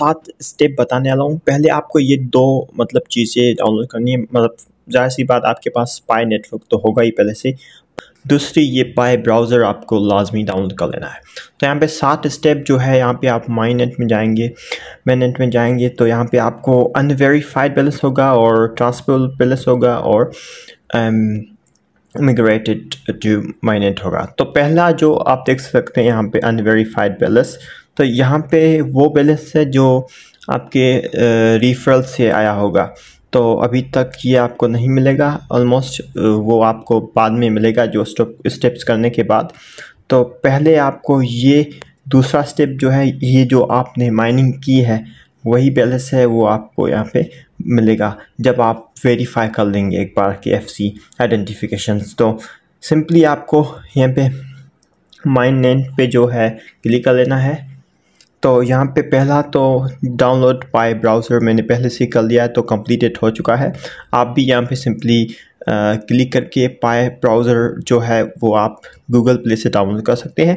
सात स्टेप बताने वाला हूँ पहले आपको ये दो मतलब चीज़ें डाउनलोड करनी है मतलब ज़ाहिर सी बात आपके पास पाए नेटवर्क तो होगा ही पहले से दूसरी ये पाए ब्राउज़र आपको लाजमी डाउनलोड कर लेना है तो यहाँ पे सात स्टेप जो है यहाँ पे आप माई नेट में जाएंगे माई नेट में जाएंगे तो यहाँ पे आपको अनवेरीफाइड बैलेंस होगा और ट्रांसफर बैलेंस होगा और इमिग्रेटेड जो माई नेट होगा तो पहला जो आप देख सकते हैं यहाँ पे अनवेरीफाइड बैलेंस तो यहाँ पे वो बैलेंस है जो आपके रिफरल से आया होगा तो अभी तक ये आपको नहीं मिलेगा ऑलमोस्ट वो आपको बाद में मिलेगा जो स्टेप्स करने के बाद तो पहले आपको ये दूसरा स्टेप जो है ये जो आपने माइनिंग की है वही बैलेंस है वो आपको यहाँ पे मिलेगा जब आप वेरीफाई कर लेंगे एक बार के एफ सी आइडेंटिफिकेशन तो सिंपली आपको यहाँ पे माइन नेंट पे जो है क्लिक कर लेना है तो यहाँ पे पहला तो डाउनलोड बाय ब्राउज़र मैंने पहले से कर लिया है तो कम्प्लीटेड हो चुका है आप भी यहाँ पे सिंपली क्लिक करके पाए ब्राउज़र जो है वो आप गूगल प्ले से डाउनलोड कर सकते हैं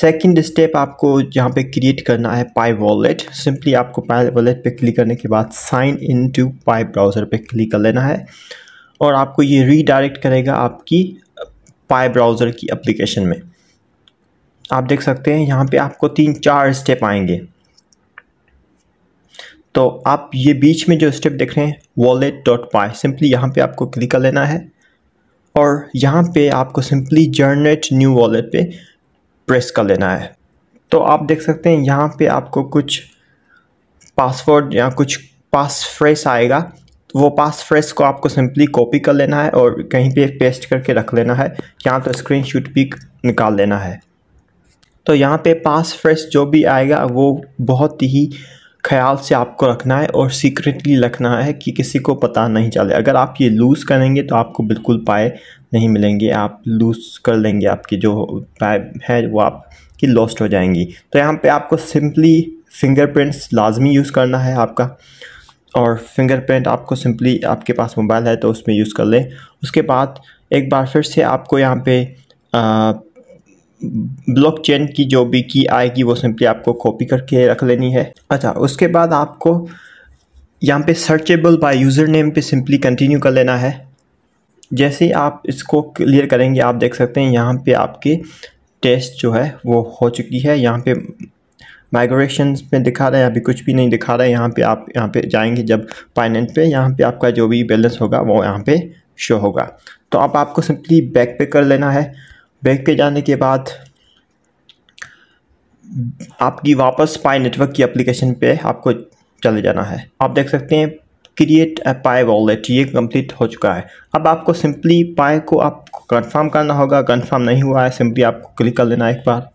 सेकंड स्टेप आपको यहाँ पे क्रिएट करना है पाए वॉलेट सिंपली आपको पाए वॉलेट पे क्लिक करने के बाद sign in to Pi browser पे क्लिक कर लेना है और आपको ये रीडायरेक्ट करेगा आपकी पाए ब्राउज़र की अप्लीकेशन में आप देख सकते हैं यहाँ पे आपको तीन चार स्टेप आएंगे तो आप ये बीच में जो स्टेप देख रहे हैं वॉलेट डॉट पाए सिंपली यहाँ पे आपको क्लिक कर लेना है और यहाँ पे आपको सिंपली जर्नेट न्यू वॉलेट पे प्रेस कर लेना है तो आप देख सकते हैं यहाँ पे आपको कुछ पासवर्ड या कुछ पास फ्रेश आएगा तो वो पास फ्रेश को आपको सिंपली कॉपी कर लेना है और कहीं पे पेस्ट करके रख लेना है यहाँ तो स्क्रीनशॉट भी निकाल लेना है तो यहाँ पे पास फ्रेश जो भी आएगा वो बहुत ही ख्याल से आपको रखना है और सीक्रेटली रखना है कि किसी को पता नहीं चले अगर आप ये लूज़ करेंगे तो आपको बिल्कुल पाए नहीं मिलेंगे आप लूज़ कर लेंगे आपकी जो पाए है वो आपकी लॉस्ट हो जाएंगी तो यहाँ पे आपको सिंपली फिंगरप्रिंट्स लाजमी यूज़ करना है आपका और फिंगरप्रिंट आपको सिंपली आपके पास मोबाइल है तो उसमें यूज़ कर लें उसके बाद एक बार फिर से आपको यहाँ पे आ, ब्लॉकचेन की जो भी की आएगी वो सिंपली आपको कॉपी करके रख लेनी है अच्छा उसके बाद आपको यहाँ पे सर्चेबल बाय यूज़र नेम पे सिंपली कंटिन्यू कर लेना है जैसे ही आप इसको क्लियर करेंगे आप देख सकते हैं यहाँ पे आपके टेस्ट जो है वो हो चुकी है यहाँ पे माइग्रेशन में दिखा रहा है अभी कुछ भी नहीं दिखा रहा है यहाँ पे आप यहाँ पे जाएंगे जब फाइनेंस पे यहाँ पे आपका जो भी बैलेंस होगा वो यहाँ पे शो होगा तो अब आप आपको सिंपली बैक पे कर लेना है बैंक पे जाने के बाद आपकी वापस पाई नेटवर्क की एप्लीकेशन पे आपको चले जाना है आप देख सकते हैं क्रिएट ए पाए वॉलेट ये कंप्लीट हो चुका है अब आपको सिंपली पाए को आपको कंफर्म करना होगा कंफर्म नहीं हुआ है सिंपली आपको क्लिक कर लेना एक बार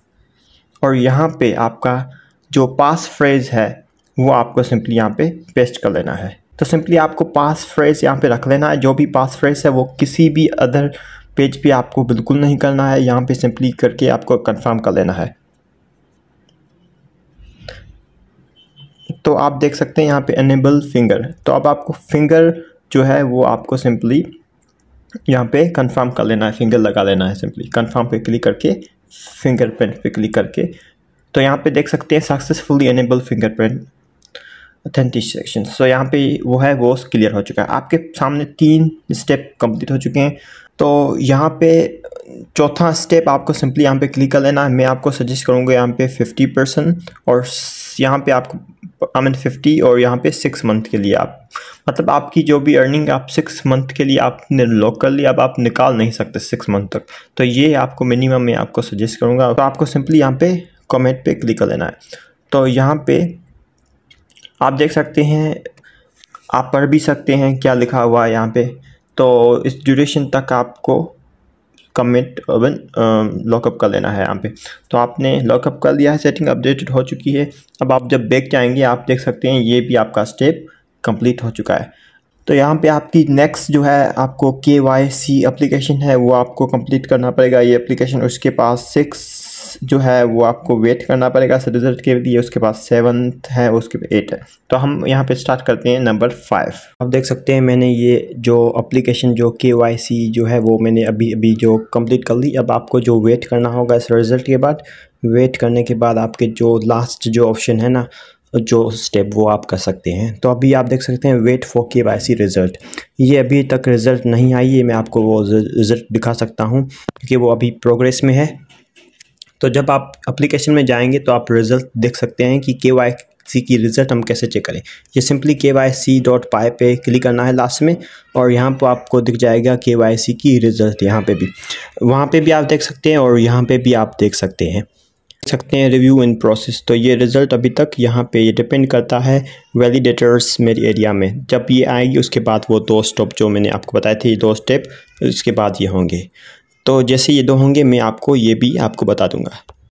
और यहाँ पे आपका जो पास फ्रेज है वो आपको सिंपली यहाँ पे पेस्ट कर लेना है तो सिंपली आपको पास फ्रेज यहाँ पे रख लेना है जो भी पास फ्रेज है वो किसी भी अदर पेज पे आपको बिल्कुल नहीं करना है यहाँ पे सिंपली करके आपको कंफर्म कर लेना है तो आप देख सकते हैं यहाँ पे एनेबल फिंगर तो अब आपको फिंगर जो है वो आपको सिंपली यहाँ पे कंफर्म कर लेना है फिंगर लगा लेना है सिंपली कंफर्म पे क्लिक करके फिंगरप्रिंट पे क्लिक करके तो यहाँ पे देख सकते हैं successfully enable fingerprint authentication so यहाँ पे वो है वो क्लियर हो चुका है आपके सामने तीन स्टेप कंप्लीट हो चुके हैं तो यहाँ पे चौथा स्टेप आपको सिंपली यहाँ पे क्लिक कर लेना है मैं आपको सजेस्ट करूँगा यहाँ पे फिफ्टी परसेंट और यहाँ पे आपको आई मीन फिफ्टी और यहाँ पे सिक्स मंथ के लिए आप मतलब आपकी जो भी अर्निंग आप सिक्स मंथ के लिए आपने लॉक कर लिया अब आप निकाल नहीं सकते सिक्स मंथ तक तो ये आपको मिनिमम मैं आपको सजेस्ट करूँगा तो आपको सिंपली यहाँ पे कमेंट पे क्लिक कर लेना है तो यहाँ पे आप देख सकते हैं आप पढ़ भी सकते हैं क्या लिखा हुआ है यहाँ पर तो इस ड्यूरेशन तक आपको कमिट ओवन लॉकअप कर लेना है यहाँ पे तो आपने लॉकअप कर लिया है सेटिंग अपडेटेड हो चुकी है अब आप जब बैक जाएंगे आप देख सकते हैं ये भी आपका स्टेप कंप्लीट हो चुका है तो यहाँ पे आपकी नेक्स्ट जो है आपको के वाई सी अप्लीकेशन है वो आपको कंप्लीट करना पड़ेगा ये एप्लीकेशन उसके पास सिक्स जो है वो आपको वेट करना पड़ेगा रिजल्ट के लिए उसके बाद सेवन्थ है उसके एट है तो हम यहाँ पे स्टार्ट करते हैं नंबर फाइव आप देख सकते हैं मैंने ये जो अप्लीकेशन जो के जो है वो मैंने अभी अभी जो कम्प्लीट कर ली अब आपको जो वेट करना होगा इस रिज़ल्ट के बाद वेट करने के बाद आपके जो लास्ट जो ऑप्शन है ना जो स्टेप वो आप कर सकते हैं तो अभी आप देख सकते हैं wait for K Y C result ये अभी तक रिज़ल्ट नहीं आई है मैं आपको वो रिज़ल्ट दिखा सकता हूँ क्योंकि वो अभी प्रोग्रेस में है तो जब आप अप्लीकेशन में जाएंगे तो आप रिज़ल्ट देख सकते हैं कि के वाई सी की रिज़ल्ट हम कैसे चेक करें ये सिंपली के वाई सी डॉट पाए पे क्लिक करना है लास्ट में और यहाँ पर आपको दिख जाएगा के वाई सी की रिज़ल्ट यहाँ पे भी वहाँ पे भी आप देख सकते हैं और यहाँ पे भी आप देख सकते हैं सकते हैं रिव्यू इन प्रोसेस तो ये रिज़ल्ट अभी तक यहाँ पे ये डिपेंड करता है वैलिडेटर्स मेरे एरिया में जब ये आएगी उसके बाद वो दो स्टॉप जो मैंने आपको बताए थे ये दो स्टेप इसके बाद ये होंगे तो जैसे ये दो होंगे मैं आपको ये भी आपको बता दूंगा